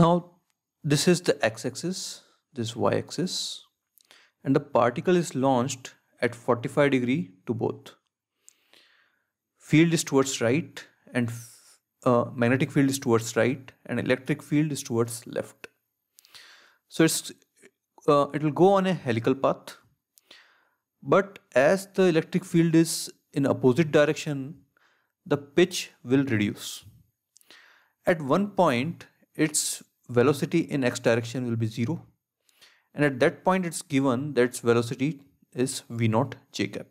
Now, this is the x-axis, this y-axis, and the particle is launched at 45 degree to both. Field is towards right and uh, magnetic field is towards right and electric field is towards left. So it's uh, it will go on a helical path. But as the electric field is in opposite direction, the pitch will reduce. At one point, its velocity in x direction will be 0 and at that point it's given that its velocity is v0 j cap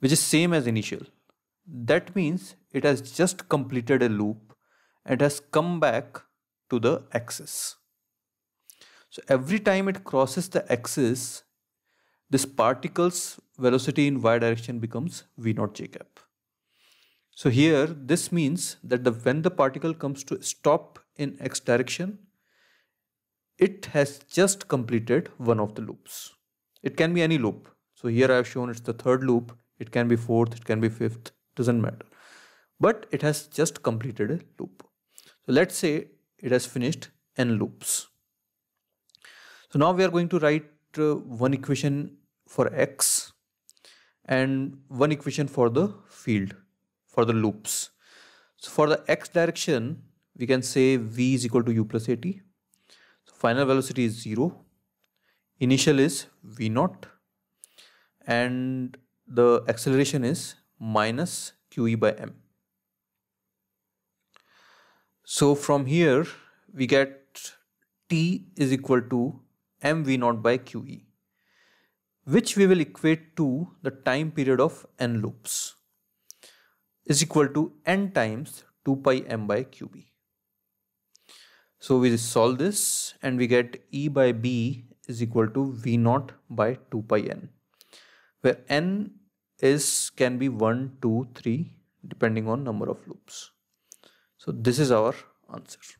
which is same as initial that means it has just completed a loop and has come back to the axis so every time it crosses the axis this particle's velocity in y direction becomes v0 j cap so here this means that the, when the particle comes to stop in x direction, it has just completed one of the loops. It can be any loop. So here I have shown it's the third loop. It can be fourth, it can be fifth, doesn't matter. But it has just completed a loop. So let's say it has finished n loops. So now we are going to write uh, one equation for x and one equation for the field, for the loops. So for the x direction, we can say v is equal to u plus at. So final velocity is 0, initial is v naught and the acceleration is minus qe by m. So from here we get t is equal to mv naught by qe which we will equate to the time period of n loops is equal to n times 2 pi m by qb. So we solve this and we get E by B is equal to V naught by 2 pi n where n is can be 1, 2, 3 depending on number of loops. So this is our answer.